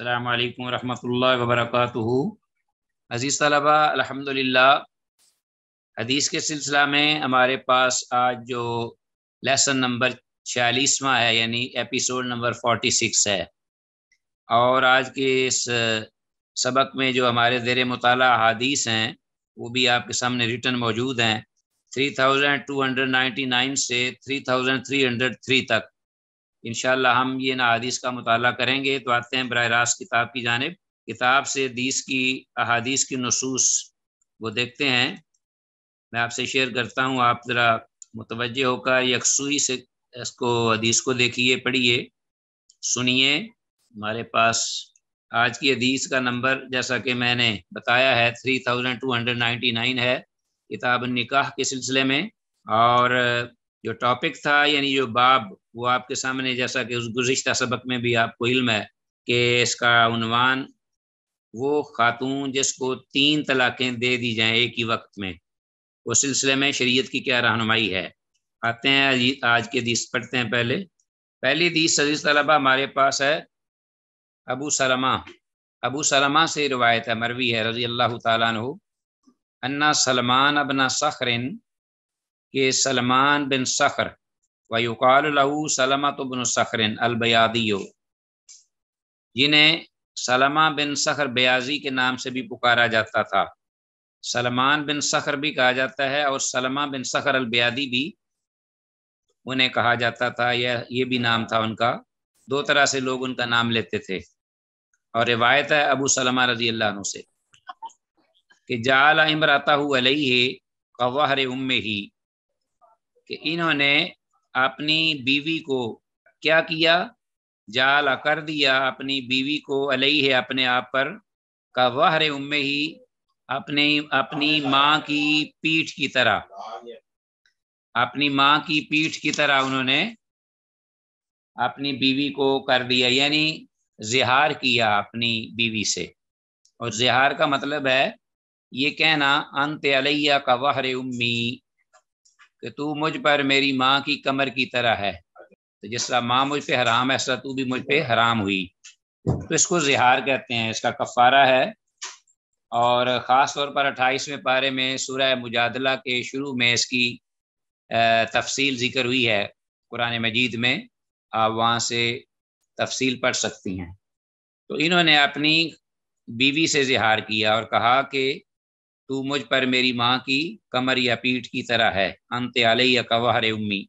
अल्लाम वरहमल वबरक अज़ीज़ तलबा अलहमदिल्ला हदीस के सिलसिला में हमारे पास आज जो लेसन नंबर छियालीसवा है यानी एपिसोड नंबर फोर्टी सिक्स है और आज के इस सबक में जो हमारे ज़ेर मुताल हदीस हैं वो भी आपके सामने रिटर्न मौजूद हैं three thousand two hundred ninety nine से three thousand three hundred three तक इन हम ये अहादीस का मताल करेंगे तो आते हैं बरह रास्त किताब की जानब किताब से दीस की अहादीस की नसूस वो देखते हैं मैं आपसे शेयर करता हूँ आप ज़रा मुतव होकर यकसुई से इसको हदीस को देखिए पढ़िए सुनिए हमारे पास आज की हदीस का नंबर जैसा कि मैंने बताया है three thousand two hundred ninety nine है किताब निकाह के सिलसिले में और जो टॉपिक था यानी जो बाब वो आपके सामने जैसा कि उस गुज्त सबक में भी आपको इल्म है कि इसका उनवान वो खातून जिसको तीन तलाक़ें दे दी जाएं एक ही वक्त में उस सिलसिले में शरीयत की क्या रहनुमाई है आते हैं आज के दीस पढ़ते हैं पहले पहली दीस अजीज तलबा हमारे पास है अबू सलमा अबू सलमा से रवायत है मरवी है रजी अल्लाह तु अन्ना सलमान अबना सखरिन कि सलमान बिन सखर वयुकालू सलमा तो बिन सखरिन अलबयादियो जिन्हें सलमा बिन सखर बयाजी के नाम से भी पुकारा जाता था सलमान बिन सखर भी कहा जाता है और सलमा बिन सखर अलबयादी भी उन्हें कहा जाता था यह ये भी नाम था उनका दो तरह से लोग उनका नाम लेते थे और रिवायत है अबू सलमा रजी अल्लाह से कि जाला इमराता है कवाहर उम ही कि इन्होंने अपनी बीवी को क्या किया जाल कर दिया अपनी बीवी को अलई है अपने आप पर का वहर उम्मे ही अपने अपनी माँ की पीठ की तरह अपनी माँ की पीठ की तरह उन्होंने अपनी बीवी को कर दिया यानी जिहार किया अपनी बीवी से और जिहार का मतलब है ये कहना अंत अलैया का वहर उम्मी कि तू मुझ पर मेरी माँ की कमर की तरह है तो जिस तरह माँ मुझ पे हराम है ऐसा तू भी मुझ पे हराम हुई तो इसको जिहार कहते हैं इसका कफ़ारा है और ख़ास तौर पर अट्ठाईसवें पारे में सूरह मुजादला के शुरू में इसकी तफसील जिक्र हुई है कुरान मजीद में आप वहाँ से तफसील पढ़ सकती हैं तो इन्होंने अपनी बीवी से जहार किया और कहा कि तू मुझ पर मेरी माँ की कमर या पीठ की तरह है अंत या कवाहर उम्मी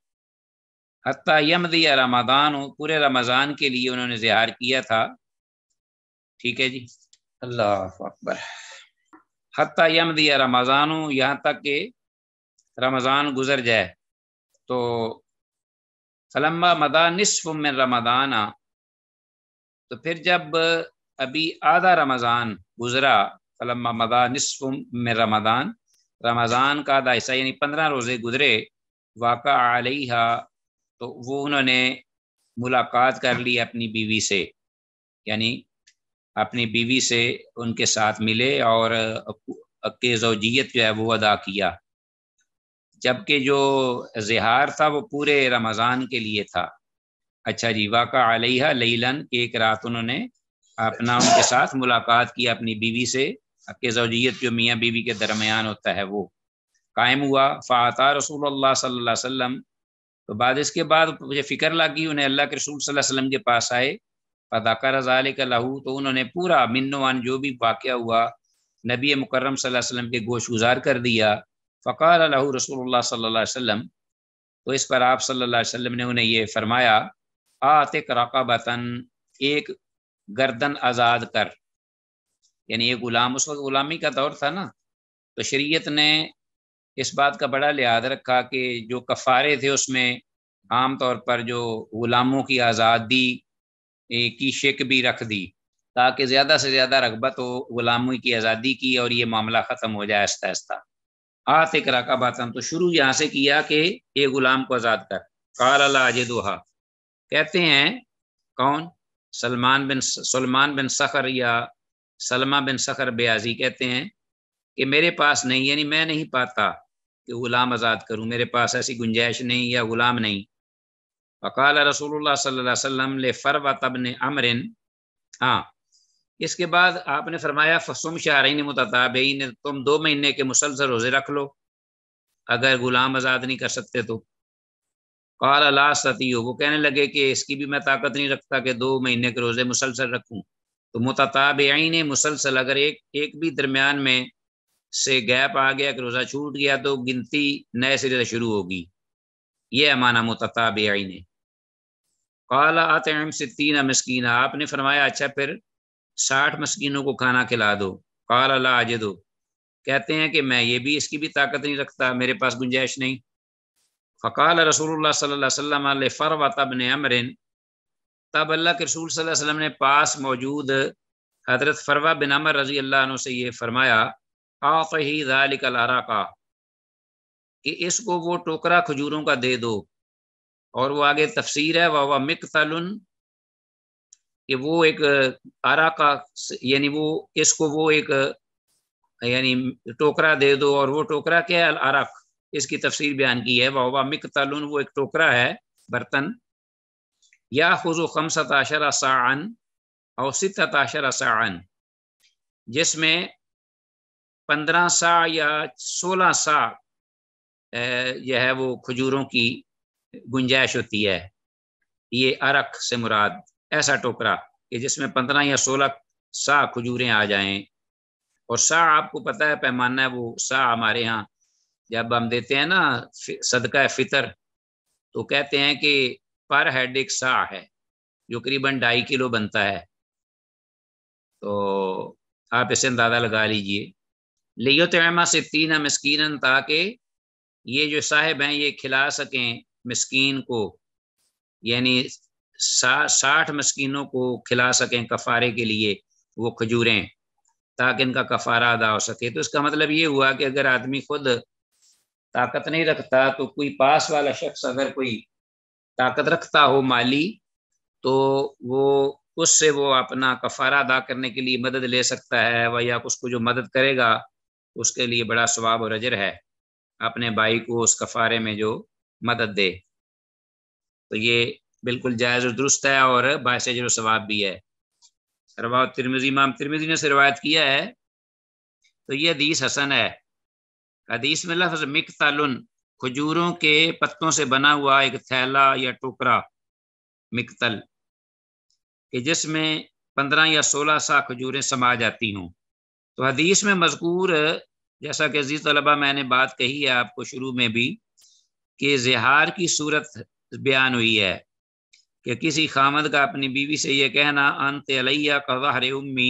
यम यमदिया रमादान पूरे रमज़ान के लिए उन्होंने जहार किया था ठीक है जी अल्लाह अकबर यम दिया रमज़ान यहाँ तक के रमज़ान गुजर जाए तो फलम्बा मदा निसफ में रमदाना तो फिर जब अभी आधा रमज़ान गुज़रा मतलब नस्फ़ में रमदान रमज़ान का आधा हिस्सा यानी पंद्रह रोज़े गुजरे वाक़ा आलिहा तो वो उन्होंने मुलाकात कर ली अपनी बीवी से यानी अपनी बीवी से उनके साथ मिले और के जोजियत जो है वो अदा किया जबकि जो जहार था वो पूरे रमज़ान के लिए था अच्छा जी वाक़ा आलिहा लीलन एक रात उन्होंने अपना उनके साथ मुलाकात की अपनी बीवी से के जो मियाँ बीवी के दरमियान होता है वो कायम हुआ फ़ाता रसूल अल्लाह सल्ला तो बाद इसके बाद मुझे फ़िक्र लगी उन्हें अल्लाह के रसूल सल्लल्लाहु अलैहि वसल्लम के पास आए फदाकर रजाल का लहू तो उन्होंने पूरा मिनवान जो भी वाक़ हुआ नबी मुकर्रम वसल्लम के गोश गुजार कर दिया फ़कार लहू रसूल सल्लम तो इस पर आप सल्ला ने उन्हें ये फरमाया कराका रकाबतन एक गर्दन आज़ाद कर यानी ये गुलाम उस वक्त गुलामी का दौर था ना तो शरीयत ने इस बात का बड़ा लिहाज रखा कि जो कफ़ारे थे उसमें आम तौर पर जो गुलामों की आज़ादी की शिक भी रख दी ताकि ज़्यादा से ज़्यादा रगबत हो गुलामी की आज़ादी की और ये मामला ख़त्म हो जाए आहिस्ता आहिस्ता हाँ, आते कराका बातन तो शुरू यहाँ से किया कि ये गुलाम को आज़ाद कर काला दोहा कहते हैं कौन सलमान बिन सलमान बिन सखर या सलमा बिन सखर बयाजी कहते हैं कि मेरे पास नहीं यानी मैं नहीं पाता कि ग़ुलाम आज़ाद करूं मेरे पास ऐसी गुंजाइश नहीं या ग़ुलाम नहीं अकाल रसूल सल्लम ले फ़रवा ने अमरिन हाँ इसके बाद आपने फरमाया फसुम शाहरीन ने तुम दो महीने के मुसलसल रोज़े रख लो अगर ग़ुलाम आज़ाद नहीं कर सकते तो काल अला सती हो वो कहने लगे कि इसकी भी मैं ताकत नहीं रखता कि दो महीने के रोज़े मुसलसल रखूँ तो ने मुसलसल अगर एक एक भी दरमियान में से गैप आ गया कि रोज़ा छूट गया तो गिनती नए सिरे से शुरू होगी यह माना मतताबीन काला से तीन मस्किन आपने फरमाया अच्छा फिर साठ मस्किनों को खाना खिला दो काला ला आज दो कहते हैं कि मैं ये भी इसकी भी ताकत नहीं रखता मेरे पास गुंजाइश नहीं फ़काल रसूल सल्ला वसम फ़रवा तबन अमरिन तब अल्लाह के रसूल वसल्लम ने पास मौजूद हजरत फरवा बिन अमर रजी अल्लाह से ये फरमाया आफ़ी दालिकलारा का कि इसको वो टोकरा खजूरों का दे दो और वो आगे तफसीर है वाह मिकतलन कि वो एक आरा का यानी वो इसको वो एक यानी टोकरा दे दो और वो टोकरा क्या है अल आरक इसकी तफसीर बयान की है वाह मिकतलन वो एक टोकरा है बर्तन या खुजो खमसत आशर सान और सत सान जिसमें पंद्रह सा या सोलह सा यह है वो खजूरों की गुंजाइश होती है ये अरक से मुराद ऐसा टोकरा कि जिसमें पंद्रह या सोलह सा खजूरें आ जाएं और सा आपको पता है पैमाना है वो सा हमारे यहाँ जब हम देते हैं ना सदका फितर तो कहते हैं कि पर हेड एक सा है जो करीबन ढाई किलो बनता है तो आप इसे अंदाज़ा लगा लीजिए लियो तयमा से तीन मस्किन ताकि ये जो साहेब हैं ये खिला सकें मस्किन को यानी साठ मस्किनों को खिला सकें कफारे के लिए वो खजूरें ताकि इनका कफारा अदा हो सके तो इसका मतलब ये हुआ कि अगर आदमी खुद ताकत नहीं रखता तो कोई पास वाला शख्स अगर कोई ताकत रखता हो माली तो वो उससे वो अपना कफारा अदा करने के लिए मदद ले सकता है व या उसको जो मदद करेगा उसके लिए बड़ा स्वाब और अजर है अपने भाई को उस कफारे में जो मदद दे तो ये बिल्कुल जायज़ और दुरुस्त है और बास अजर स्वाब भी है रवा तिरमिजी इमाम तिरमिजी ने से रवायत किया है तो ये हदीस हसन है हदीस में लफ्ज़ मकतल खजूरों के पत्तों से बना हुआ एक थैला या टोकरा मिकतल कि जिसमें पंद्रह या सोलह सा खजूरें समा जाती हों तो हदीस में मजकूर जैसा कि अजीज़ तलबा मैंने बात कही है आपको शुरू में भी कि जहार की सूरत बयान हुई है कि किसी खामद का अपनी बीवी से यह कहना अंत अलैया कहवा हरे उम्मी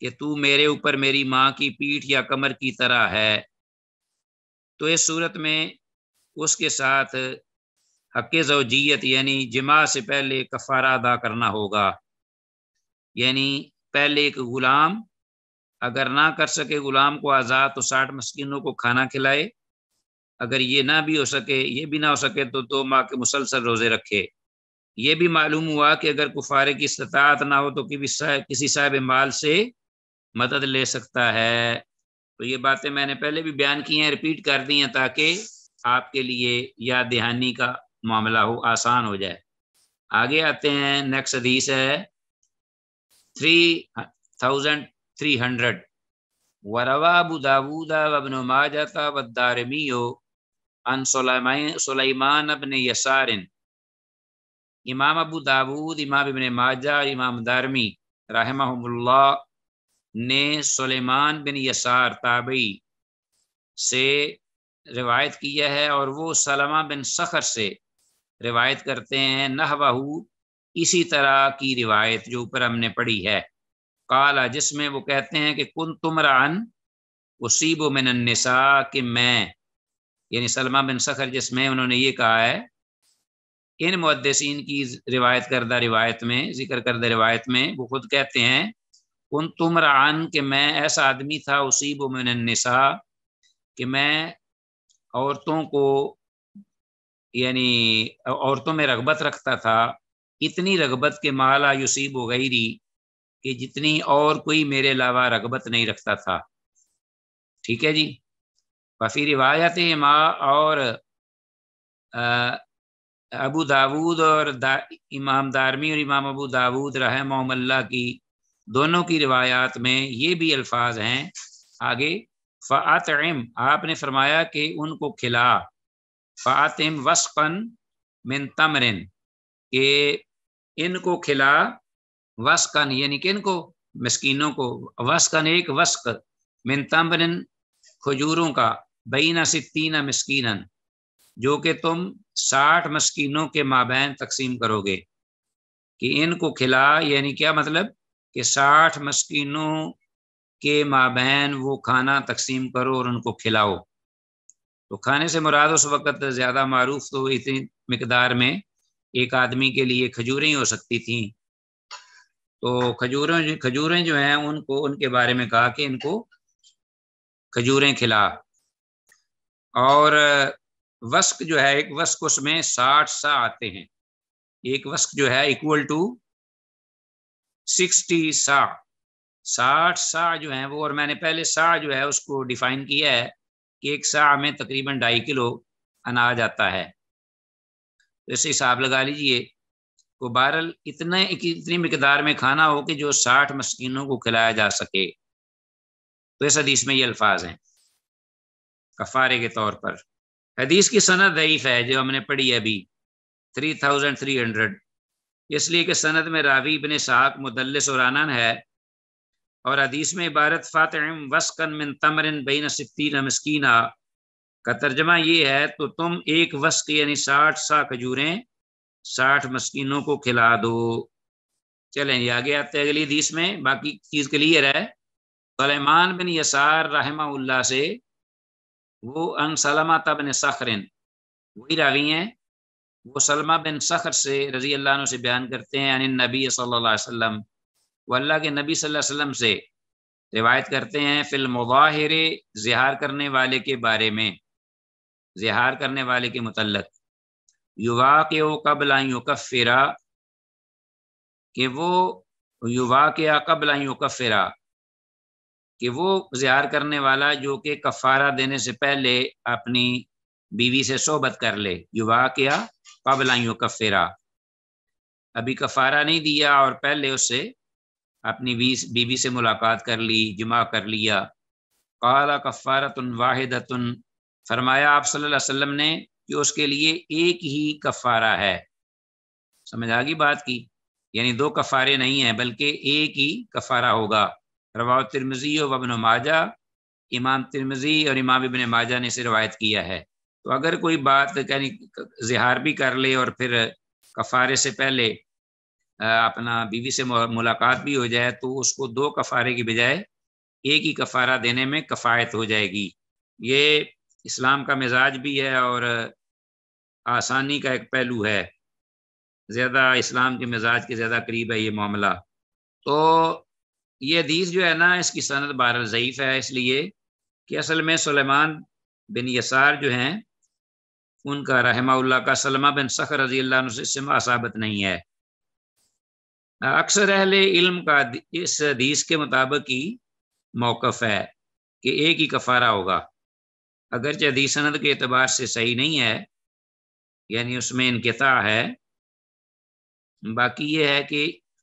कि तू मेरे ऊपर मेरी माँ की पीठ या कमर की तरह है तो इस सूरत में उसके साथ हक जीत यानी जमा से पहले कफ़ारा अदा करना होगा यानी पहले एक ग़ुलाम अगर ना कर सके ग़ुलाम को आज़ाद तो साठ मस्किनों को खाना खिलाए अगर ये ना भी हो सके ये भी ना हो सके तो दो माह के मुसलसल रोज़े रखे ये भी मालूम हुआ कि अगर कुफारे की इस्तात ना हो तो किसी साहब माल से मदद ले सकता है तो ये बातें मैंने पहले भी बयान की हैं रिपीट कर दी हैं ताकि आपके लिए या दहानी का मामला हो आसान हो जाए आगे आते हैं नेक्स्ट अधीस है थ्री थाउजेंड थ्री हंड्रेड वरवा बुदाबूदा वबन माजता हो अन सलेमान अबन यसारिन इमाम अबू दाऊद इमाम इबन माजा इमाम दारमी रहमहुल्लाह ने सुलेमान बिन यसार ताबी से रिवायत किया है और वो सलमा बिन सखर से रिवायत करते हैं नहवाहू इसी तरह की रिवायत जो ऊपर हमने पढ़ी है काला जिसमें वो कहते हैं कि कुन तुमरान उसीबो मिन निसा कि मैं यानी सलमा बिन सखर जिसमें उन्होंने ये कहा है इन मुद्दसिन की रिवायत करदा रिवायत में जिक्र करदा रिवायत में वो खुद कहते हैं उन तुम रान के मैं ऐसा आदमी था उसीब मिनसा कि मैं औरतों को यानी औरतों में रगबत रखता था इतनी रगबत के माला युसीब हो गई कि जितनी और कोई मेरे अलावा रगबत नहीं रखता था ठीक है जी वफ़ी रिवायत माँ और अबू दाऊद और दा, इमाम दारमी और इमाम अबू दाऊद रहमल्ला की दोनों की रिवायात में ये भी अल्फाज हैं आगे फ़ातम आपने फरमाया कि उनको खिला फ़ातम वस्कन मिन तमरिन के इनको खिला वस्कन यानी कि इनको मस्किनों को वस्कन एक वस्क मिन तमरिन खजूरों का बीना सित्तीना मस्किन जो कि तुम साठ मस्किनों के माबैन तकसीम करोगे कि इनको खिला यानी क्या मतलब कि साठ मस्किनों के माबहन वो खाना तकसीम करो और उनको खिलाओ तो खाने से मुराद उस वक़्त ज़्यादा मरूफ तो इतनी मकदार में एक आदमी के लिए खजूरें हो सकती थी तो खजूरें खजूरें जो हैं उनको उनके बारे में कहा कि इनको खजूरें खिला और वस्क जो है एक वस्क उसमें साठ सा आते हैं एक वस्क जो है इक्वल टू सिक्सटी सा साठ सा जो है वो और मैंने पहले सा जो है उसको डिफाइन किया है कि एक सा में तकरीबन ढाई किलो अनाज आता है तो इसे हिसाब लगा लीजिए को बहरल इतने इतनी मकदार में खाना हो कि जो साठ मस्किनों को खिलाया जा सके तो इस हदीस में ये अल्फाज हैं कफारे के तौर पर हदीस की सनत दईफ है जो हमने पढ़ी है अभी थ्री थाउजेंड थ्री हंड्रेड इसलिए कि सनद में रावी इबन साहक मुदलस और आनन है और हदीस में इबारत फ़ातम वस्कन मिन तमरन बेन सित्तीन मस्कीना का तर्जमा ये है तो तुम एक वस्क यानी साठ सा खजूरें साठ मस्किनों को खिला दो चलें ये आगे आते हैं अगली हदीस में बाकी चीज़ क्लियर है सलेमान बिन यसार रहमा से वो अन सलमा तबन सखरिन वही रावी हैं वो सलमा बिन सखर से रजी अल्लाह से बयान करते हैं यानी नबी सल्लल्लाहु अलैहि वसल्लम वो अल्लाह के नबी सल्लल्लाहु अलैहि वसल्लम से रिवायत करते हैं फिल मुबाहिर जहार करने वाले के बारे में जहार करने वाले के मुतलक युवा के कबलाइयों का फिरा कि वो युवा के कबलाइयों का फिरा कि वो जहार करने वाला जो कि कफारा देने से पहले अपनी बीवी से सोबत कर ले युवा क्या पबलाइयों का फेरा अभी कफारा नहीं दिया और पहले उससे अपनी बीवी से मुलाकात कर ली जुमा कर लिया काला वाहिद तुन फरमाया आप सल्लल्लाहु अलैहि वसल्लम ने कि उसके लिए एक ही कफ़ारा है समझ आ गई बात की यानी दो कफ़ारे नहीं हैं बल्कि एक ही कफ़ारा होगा रवा तिरमजी और वबन माजा इमाम तिरमजी और इमाम इबन माजा ने इसे रवायत किया है तो अगर कोई बात कहनी जहार भी कर ले और फिर कफारे से पहले अपना बीवी से मुलाकात भी हो जाए तो उसको दो कफारे की बजाय एक ही कफारा देने में कफायत हो जाएगी ये इस्लाम का मिजाज भी है और आसानी का एक पहलू है ज़्यादा इस्लाम के मिजाज के ज़्यादा करीब है ये मामला तो ये हदीस जो है ना इसकी सनत बारह ज़यीफ़ है इसलिए कि असल में सलेमान बिन यसार जो हैं उनका रहमा का सलमा बिन सखर रजी से सिमा साबित नहीं है अक्सर अहले इल्म का इस हदीस के मुताबिक ही मौकफ है कि एक ही कफारा होगा अगरचे हदीस सनद के अतबार से सही नहीं है यानी उसमें इनकता है बाकी ये है कि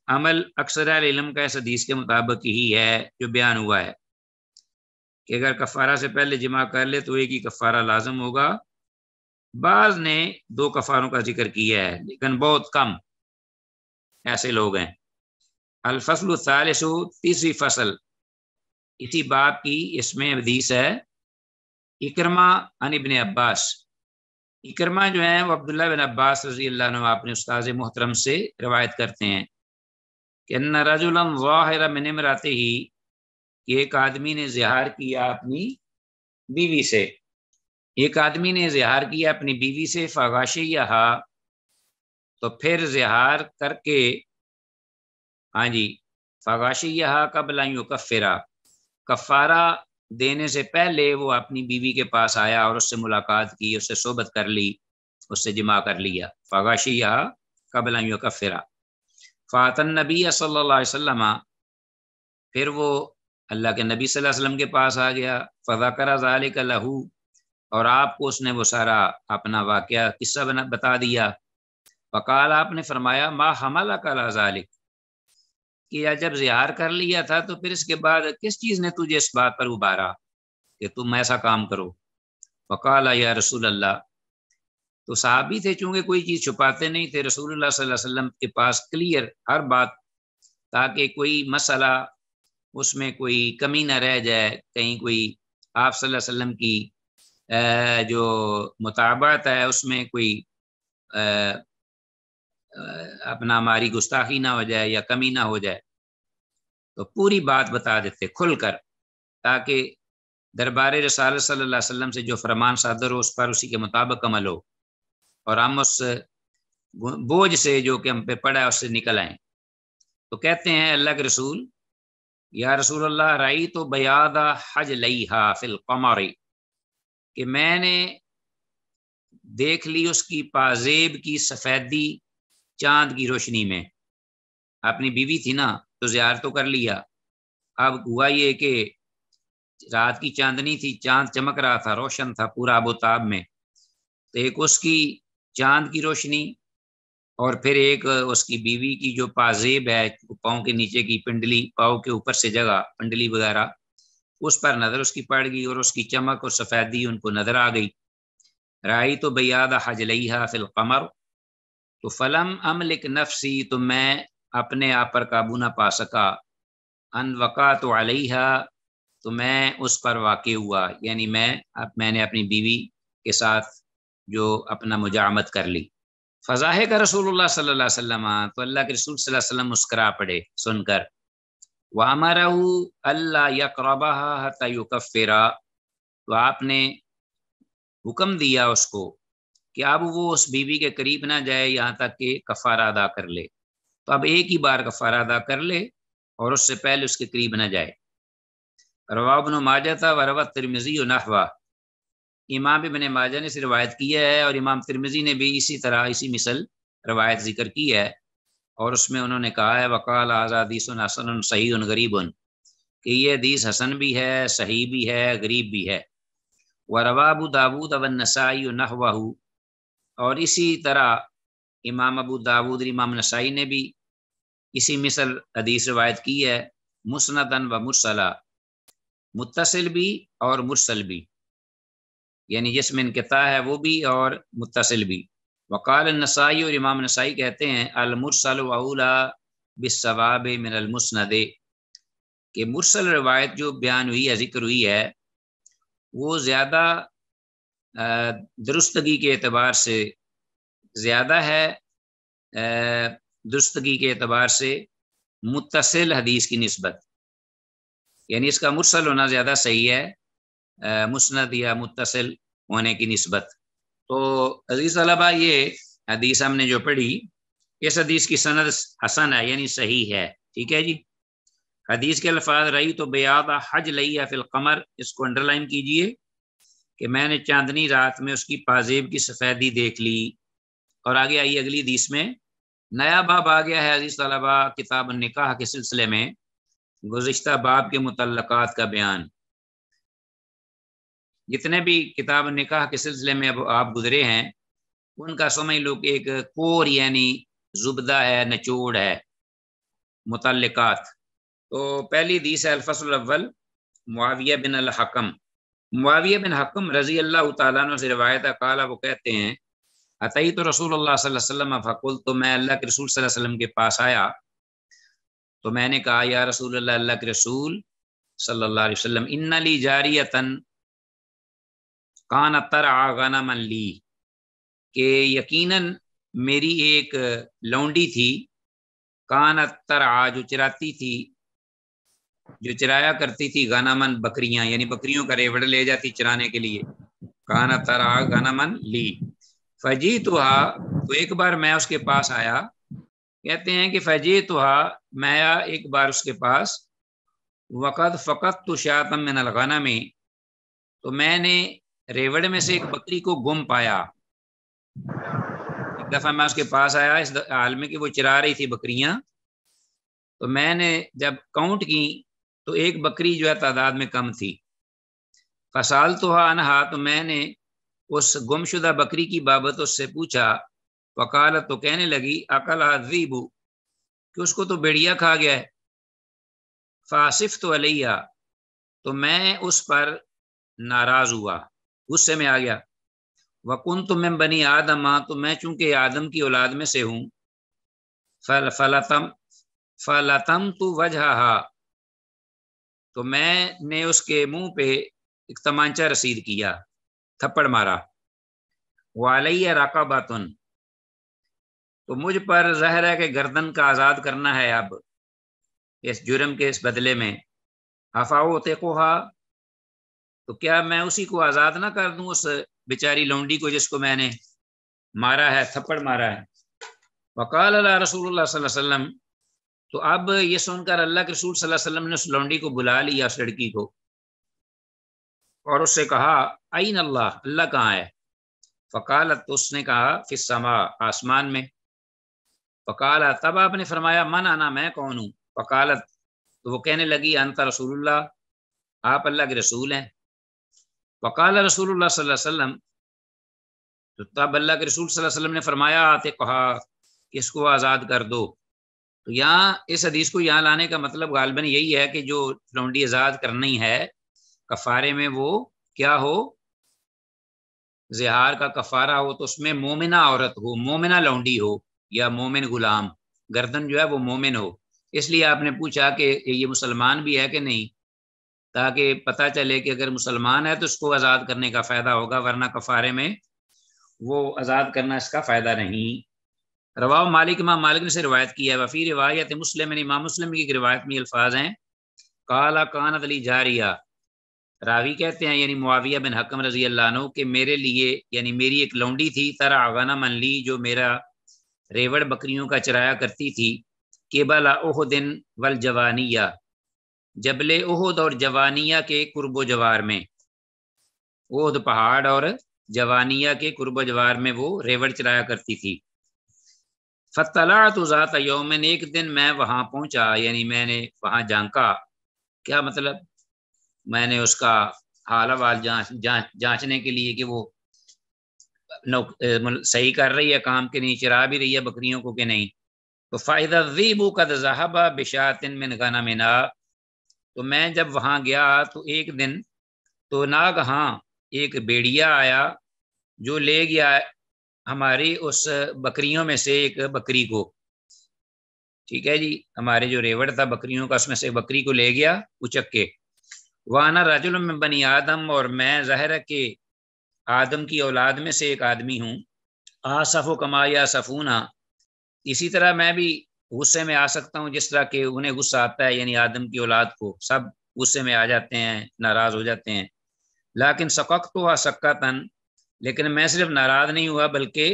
अमल अक्सर इलम का इस हदीस के मुताबिक ही है जो बयान हुआ है कि अगर कफारा से पहले जमा कर ले तो एक ही कफारा लाजम होगा बाज ने दो कफारों का जिक्र किया है लेकिन बहुत कम ऐसे लोग हैं अलफसल सालसु तीसरी फसल इसी बाप की इसमें हदीस है इकरमा अन इबन अब्बास इकरमा जो है वो अब्दुल्ला बिन अब्बास रजी अपने उस्ताद मोहतरम से रवायत करते हैं कि अन्ना रजुलम वाहिर ही एक आदमी ने जहार किया अपनी बीवी से एक आदमी ने जहार किया अपनी बीवी से फागाशी यहा तो फिर जहार करके हाँ जी फागाशी यहा कबलाइयों कफ़िरा कफ़ारा देने से पहले वो अपनी बीवी के पास आया और उससे मुलाकात की उससे सोबत कर ली उससे जमा कर लिया फागाशी यहा कबलाइयों कफ़िरा फ़ातन नबी सल्लाम फिर वो अल्लाह के नबी सल्लल्लाहु अलैहि वसल्लम के पास आ गया फ़ाकरा लहू और आपको उसने वो सारा अपना वाक्य किस्सा बना बता दिया वकाल आपने फरमाया माँ हमला का लाजालिक कि या जब जिहार कर लिया था तो फिर इसके बाद किस चीज़ ने तुझे इस बात पर उबारा कि तुम ऐसा काम करो वकाल या रसूल अल्लाह तो साहबी थे चूंकि कोई चीज़ छुपाते नहीं थे रसूल वसल्लम के पास क्लियर हर बात ताकि कोई मसला उसमें कोई कमी ना रह जाए कहीं कोई आप सल्लल्लाहु अलैहि वसल्लम की जो मुताबत है उसमें कोई अपना हमारी गुस्ताखी ना हो जाए या कमी ना हो जाए तो पूरी बात बता देते खुल कर ताकि दरबार रसाल सल्ला वसम से जो फरमान सादर हो उस पर उसी के मुताबिक अमल हो और हम उस बोझ से जो कि हम पे पड़ा है उससे निकल आए तो कहते हैं अल्लाह के रसूल या रसूल अल्लाह रई तो बयादा हज लई हाफिल कमारी कि मैंने देख ली उसकी पाजेब की सफ़ेदी चांद की रोशनी में अपनी बीवी थी ना तो ज्यार तो कर लिया अब हुआ ये कि रात की चांदनी थी चांद चमक रहा था रोशन था पूरा आबोताब में तो एक उसकी चांद की रोशनी और फिर एक उसकी बीवी की जो पाजेब है पाओ के नीचे की पिंडली पाओ के ऊपर से जगह पिंडली वगैरह उस पर नज़र उसकी पड़ गई और उसकी चमक और सफ़ेदी उनको नज़र आ गई राय तो बयाद हजलिया फिलकमर तो फ़लम अमलिक नफसी तो मैं अपने आप पर काबू ना पा सका अन वक़ा तो अलैहा तो मैं उस पर वाक़ हुआ यानी मैं अब मैंने अपनी बीवी के साथ जो अपना मुजामत कर ली फ़ज़ाह का रसूल सल्ला वसलम तो अल्लाह के रसूल वसम मुस्करा पड़े सुनकर वामरा अल्लाह यकरबा हता युकफ़िरा तो आपने हुक्म दिया उसको कि अब वो उस बीवी के करीब ना जाए यहाँ तक कि कफ़ारा अदा कर ले तो अब एक ही बार कफ़ारा अदा कर ले और उससे पहले उसके करीब ना जाए रवाबन माजा था वरवा तिरमिजी नहवा इमाम इबन माजा ने इसे रवायत किया है और इमाम तिरमिजी ने भी इसी तरह इसी मिसल रवायत जिक्र की है और उसमें उन्होंने कहा है वकाल आज़ादीस हसन सही उन गरीब कि ये हदीस हसन भी है सही भी है गरीब भी है व रवाबू दाबूद अब नसाई नहवाहू और इसी तरह इमाम अबू दाऊद इमाम नसाई ने भी इसी मिसल हदीस रवायत की है मुसनदन व मुसला मुतसिल भी और मुसल भी यानी जिसमें इनकता है वो भी और मुतसिल भी वकाल नसाई और इमाम नसाई कहते हैं वाउला बिसवाब मिनलमसनद के मुरसल रवायत जो बयान हुई है जिक्र हुई है वो ज़्यादा दुरुस्तगी के अतबार से ज़्यादा है दुरुस्तगी के अतबार से मुतसिल हदीस की नस्बत यानी इसका मुरसल होना ज़्यादा सही है मुस्ंद या मुतसिल होने की नस्बत तो अजीज तलबा ये हदीस हमने जो पढ़ी इस हदीस की सनद हसन है यानी सही है ठीक है जी हदीस के अल्फाज रही तो बेयाद हज लई फिल कमर इसको अंडरलाइन कीजिए कि मैंने चांदनी रात में उसकी पाजेब की सफ़ेदी देख ली और आगे आई अगली हदीस में नया बाब आ गया है अजीज तलबा किताब निकाह के सिलसिले में गुज्त बाब के मुतलक़ात का बयान जितने भी किताब निकाह के सिलसिले में अब आप गुजरे हैं उनका समझ लो कि एक कोर यानी जुबदा है नचोड़ है मुतलक़ात तो पहली दीस है अलफसल मुआविया बिन हकम मुआविया बिन हकम रजी अल्लाह तु से रवायत कला वो कहते हैं अतई तो रसूल अल्लाह फ़कुल तो मैं अल्लाह के रसूल वसम के पास आया तो मैंने कहा या रसूल अल्लाह के रसूल सल्लाम अलैहि इन्ना ली जारियतन कान तर आगाना मन ली के यकीनन मेरी एक लौंडी थी कान तर आ जो थी जो चराया करती थी मन बकरियां यानी बकरियों का रेवड़ ले जाती चराने के लिए कान तरा मन ली फजी तुहा तो एक बार मैं उसके पास आया कहते हैं कि फजी तुहा मैं आया एक बार उसके पास वक़द फ़कत तो शातम में में तो मैंने रेवड़ में से एक बकरी को गुम पाया एक दफ़ा मैं उसके पास आया इस हाल में कि वो चरा रही थी बकरियां तो मैंने जब काउंट की तो एक बकरी जो है तादाद में कम थी फसाल तो अनहा तो मैंने उस गुमशुदा बकरी की बाबत उससे पूछा वकालत तो कहने लगी अकल अजीबू कि उसको तो बेड़िया खा गया है फासिफ तो अलैया तो मैं उस पर नाराज़ हुआ गुस्से में आ गया वकुन तो मैं बनी आ हाँ, तो मैं चूंकि आदम की औलाद में से हूं फल फलतम फलतम तो वजहा हाँ, तो मैंने उसके मुंह पे एक तमांचा रसीद किया थप्पड़ मारा वालैया रकाबातन तो मुझ पर जहर है कि गर्दन का आज़ाद करना है अब इस जुर्म के इस बदले में हफाओ तेकोहा तो क्या मैं उसी को आज़ाद ना कर दूं उस बेचारी लौंडी को जिसको मैंने मारा है थप्पड़ मारा है वकाल अला रसूल वसल्लम तो अब ये सुनकर अल्लाह के रसूल वसल्लम ने उस लौंडी को बुला लिया उस लड़की को और उससे कहा आइन अल्लाह अल्लाह कहाँ है फ़कालत तो उसने कहा फिर समा आसमान में फ़काला तब आपने फरमाया मन आना मैं कौन हूँ फ़कालत तो वो कहने लगी अंत रसूल आप अल्लाह के रसूल हैं वकाल रसूल सल्लम तो तब अल्लाह के रसूल वसल्लम ने फरमाया आते कहा कि इसको आज़ाद कर दो तो यहाँ इस हदीस को यहाँ लाने का मतलब गालबन यही है कि जो लौंडी आज़ाद करनी है कफ़ारे में वो क्या हो जिहार का कफ़ारा हो तो उसमें मोमिना औरत हो मोमिना लौंडी हो या मोमिन गुलाम गर्दन जो है वो मोमिन हो इसलिए आपने पूछा कि ये मुसलमान भी है कि नहीं ताकि पता चले कि अगर मुसलमान है तो उसको आज़ाद करने का फ़ायदा होगा वरना कफारे में वो आज़ाद करना इसका फ़ायदा नहीं रवा मालिक इमाम मालिक ने से रवायत किया है वफ़ी रवायत मुस्लिम इमाम मुस्लिम की रवायत में अल्फाज हैं काला कानत अली जारिया रावी कहते हैं यानी मुआविया बिन हकम रजी अल्लाह के मेरे लिए यानी मेरी एक लौंडी थी तरा आगाना मन ली जो मेरा रेवड़ बकरियों का चराया करती थी केबला ओह दिन वल जवानिया जबले ओहद और जवानिया के कुर्ब जवार में ओहद पहाड़ और जवानिया के कुर्बो जवार में वो रेवड़ चलाया करती थी फतला तो ज़ात एक दिन मैं वहां पहुंचा यानी मैंने वहाँ झांका क्या मतलब मैंने उसका हाल हवाल जांच जा, जांचने के लिए कि वो सही कर रही है काम के नहीं चरा भी रही है बकरियों को कि नहीं तो फ़ायदा वीबू का जहाबा बिशातिन में नगाना मिना तो मैं जब वहाँ गया तो एक दिन तो नाग हाँ एक बेड़िया आया जो ले गया हमारी उस बकरियों में से एक बकरी को ठीक है जी हमारे जो रेवड़ था बकरियों का उसमें से बकरी को ले गया उचक के वाना राजुल में बनी आदम और मैं जहर के आदम की औलाद में से एक आदमी हूँ आ सफो कमा या सफ़ूना इसी तरह मैं भी गुस्से में आ सकता हूँ जिस तरह के उन्हें गुस्सा आता है यानी आदम की औलाद को सब गुस्से में आ जाते हैं नाराज हो जाते हैं लेकिन सकक तो हुआ सक्का तन लेकिन मैं सिर्फ नाराज नहीं हुआ बल्कि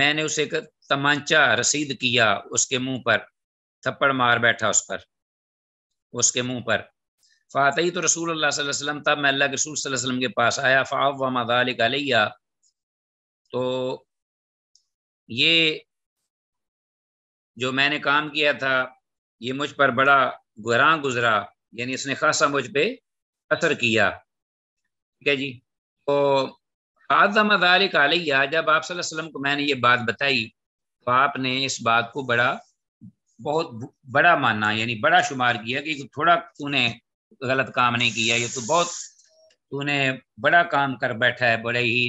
मैंने उसे एक तमांचा रसीद किया उसके मुंह पर थप्पड़ मार बैठा उस पर उसके मुंह पर फ़ातही तो रसूल अल्लाह तब मैं अल्लाह के रसूल वसलम के पास आया फ़ाव व मदालिक तो ये जो मैंने काम किया था ये मुझ पर बड़ा गुरा गुजरा यानी इसने खासा मुझ पर असर किया ठीक है जी तो आजम आलिया जब आप सल्लम को मैंने ये बात बताई तो आपने इस बात को बड़ा बहुत बड़ा माना यानी बड़ा शुमार किया कि थोड़ा तूने गलत काम नहीं किया ये तो बहुत तूने बड़ा काम कर बैठा है बड़े ही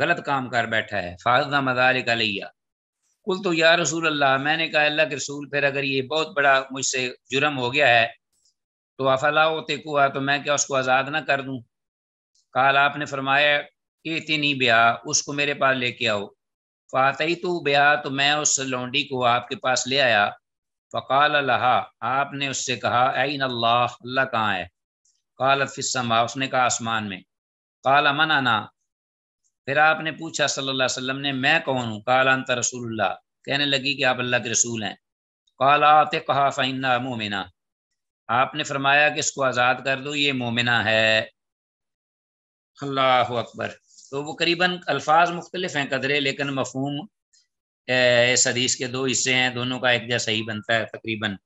गलत काम कर बैठा है फाजदा मदालिक कुल तो या रसूल अल्लाह मैंने कहा अल्लाह के रसूल फिर अगर ये बहुत बड़ा मुझसे जुर्म हो गया है तो अफला होते कुआ तो मैं क्या उसको आज़ाद ना कर दूँ कल आपने फरमाया इतनी ब्याह उसको मेरे पास लेके आओ फातही तो ब्याह तो मैं उस लौंडी को आपके पास ले आया फ़काल अल्लाह आपने उससे कहा आइन अल्लाह अल्लाह कहाँ है काल फ़िसमा उसने कहा आसमान में काल अमन आना फिर आपने पूछा सल्लल्लाहु अलैहि वसल्लम ने मैं कौन हूँ काला अंतर रसूल्ला कहने लगी कि आप अल्लाह के रसूल हैं काला कहा फ़ैना मोमिना आपने फरमाया कि इसको आज़ाद कर दो ये मोमिना है अल्लाह अकबर तो वो करीबन अल्फाज मुख्तलिफ हैं कदरे लेकिन मफहूम इस हदीस के दो हिस्से हैं दोनों का एक जैसा ही बनता है तकरीबन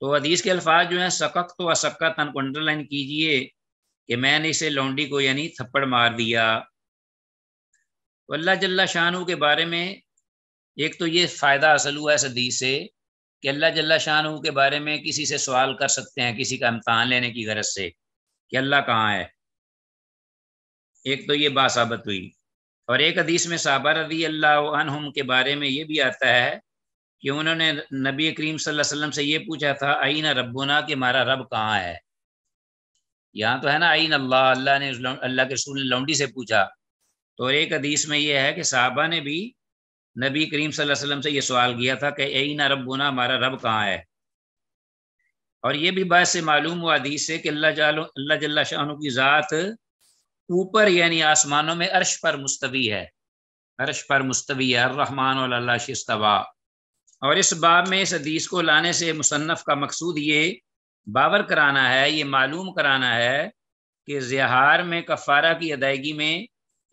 तो हदीस के अल्फाज जो हैं सकक तो असक्का तन को अंडरलाइन कीजिए कि मैंने इसे लौंडी को यानी थप्पड़ मार दिया तो अल्लाह जल्ला शाहू के बारे में एक तो ये फ़ायदा असल हुआ इस हदीस से कि अल्लाह जल्ला शाहू के बारे में किसी से सवाल कर सकते हैं किसी का इम्तहान लेने की गरज से कि अल्लाह कहाँ है एक तो ये बात साबित हुई और एक हदीस में साबर रदी अल्लाह के बारे में ये भी आता है कि उन्होंने नबी करीम वसल्लम से ये पूछा था आइन रबुना कि हमारा रब कहाँ है यहाँ तो है ना आईन अल्लाह अल्लाह ने अल्लाह के रसूल ने लौंडी से पूछा और एक हदीस में यह है कि साहबा ने भी नबी करीम सल्लल्लाहु अलैहि वसल्लम से यह सवाल किया था कि ए ना गुना हमारा रब कहाँ है और ये भी बात से मालूम हुआ हदीस से कि अल्लाह जल्ला शाह की ज़ात ऊपर यानी आसमानों में अर्श पर मुस्तवी है अर्श पर मुस्तवी है रहमान और शिस्तवा और इस बाब में इस हदीस को लाने से मुसनफ़ का मकसूद ये बावर कराना है ये मालूम कराना है कि जहार में कफ़ारा की अदायगी में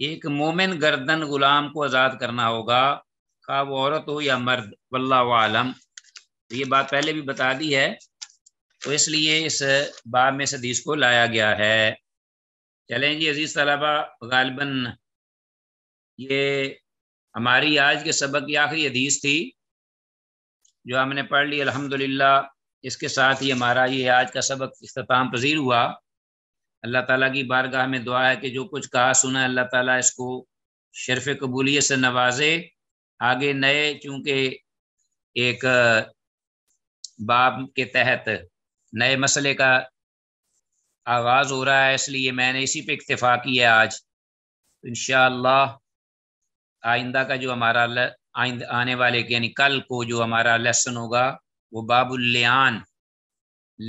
एक मोमिन गर्दन गुलाम को आज़ाद करना होगा का वो औरत हो या मर्द वल्ला आलम तो ये बात पहले भी बता दी है तो इसलिए इस बाब में इस हदीस को लाया गया है चलें जी अजीज़ तलाबा गालबन ये हमारी आज के सबक की आखिरी हदीस थी जो हमने पढ़ ली अल्हम्दुलिल्लाह इसके साथ ही हमारा ये आज का सबक अख्ताम पजीर हुआ अल्लाह ताला की बारगाह में दुआ है कि जो कुछ कहा सुना अल्लाह ताला इसको शरफ़ कबूलियत से नवाजे आगे नए चूँकि एक बाब के तहत नए मसले का आगाज़ हो रहा है इसलिए मैंने इसी पे इतफ़ा किया आज इन आइंदा का जो हमारा आइंद आने वाले यानी कल को जो हमारा लेसन होगा वो बाबुल लियान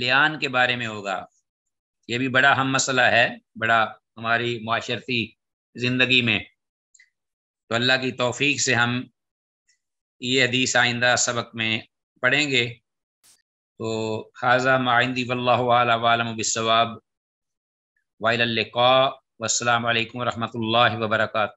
लियान के बारे में होगा ये भी बड़ा हम मसला है बड़ा हमारी माशरती ज़िंदगी में तो अल्लाह की तोफ़ी से हम ये हदीस आइंदा सबक में पढ़ेंगे तो हाजा माइंदी वल्लाबिसवाब बसवाब वाइल्का वालकम वरहमल वर्का